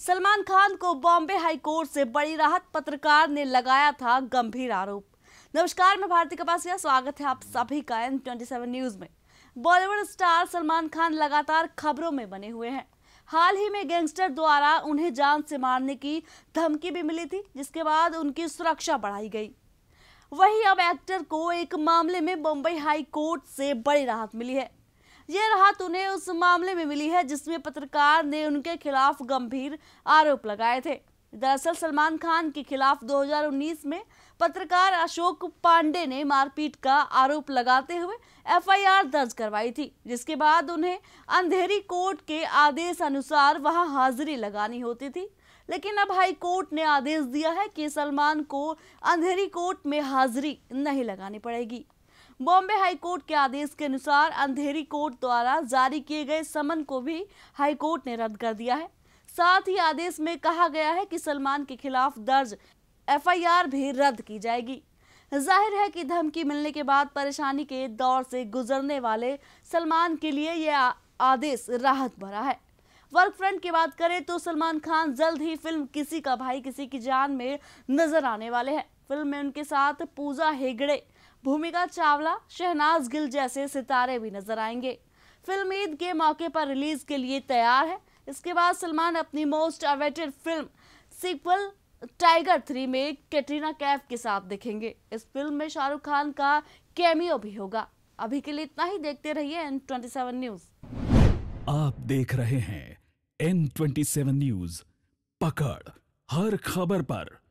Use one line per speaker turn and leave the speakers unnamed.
सलमान खान को Bombay high court से बड़ी राहत पत्रकार ने लगाया था गंभीर आरोप नमस्कार मैं भारती कपासिया स्वागत है आप सभी का एन ट्वेंटी सेवन न्यूज में बॉलीवुड स्टार सलमान खान लगातार खबरों में बने हुए हैं हाल ही में गैंगस्टर द्वारा उन्हें जान से मारने की धमकी भी मिली थी जिसके बाद उनकी सुरक्षा बढ़ाई गई वहीं अब एक्टर को एक मामले में बम्बई हाई कोर्ट से बड़ी राहत मिली है ये राहत उन्हें उस मामले में मिली है जिसमें पत्रकार ने उनके खिलाफ गंभीर आरोप लगाए थे दरअसल सलमान खान के खिलाफ 2019 में पत्रकार अशोक पांडे ने मारपीट का आरोप लगाते हुए एफआईआर दर्ज करवाई थी जिसके बाद उन्हें अंधेरी कोर्ट के आदेश अनुसार वहां हाजिरी लगानी होती थी लेकिन अब हाई कोर्ट ने आदेश दिया है कि सलमान को अंधेरी कोर्ट में हाजिरी नहीं लगानी पड़ेगी बॉम्बे हाईकोर्ट के आदेश के अनुसार अंधेरी कोर्ट द्वारा जारी किए गए समन को भी हाईकोर्ट ने रद्द कर दिया है साथ ही आदेश में कहा गया है कि सलमान के खिलाफ दर्ज एफआईआर भी रद्द की जाएगी जाहिर है कि धमकी मिलने के बाद परेशानी के दौर से गुजरने वाले सलमान के लिए यह आदेश राहत भरा है वर्क फ्रंट की बात करें तो सलमान खान जल्द ही फिल्म किसी का भाई किसी की जान में नजर आने वाले हैं फिल्म में उनके साथ पूजा हेगड़े भूमिका चावला शहनाज गिल जैसे सितारे भी नजर आएंगे फिल्म ईद के मौके पर रिलीज के लिए तैयार है इसके बाद सलमान अपनी most awaited film sequel Tiger three में कैटरीना कैफ के साथ दिखेंगे इस फिल्म में शाहरुख खान का कैमियो भी होगा अभी के लिए इतना ही देखते रहिए एन ट्वेंटी सेवन न्यूज
आप देख रहे हैं एन ट्वेंटी सेवन न्यूज पकड़ हर खबर पर